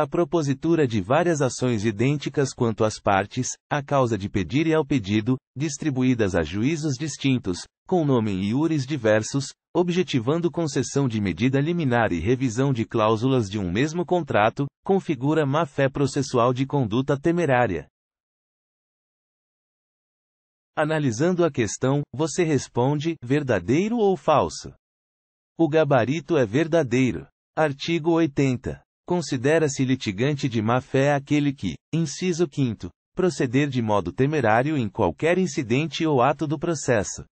A propositura de várias ações idênticas quanto às partes, a causa de pedir e ao pedido, distribuídas a juízos distintos, com nome e iures diversos, objetivando concessão de medida liminar e revisão de cláusulas de um mesmo contrato, configura má-fé processual de conduta temerária. Analisando a questão, você responde: verdadeiro ou falso? O gabarito é verdadeiro. Artigo 80. Considera-se litigante de má fé aquele que, inciso 5, proceder de modo temerário em qualquer incidente ou ato do processo,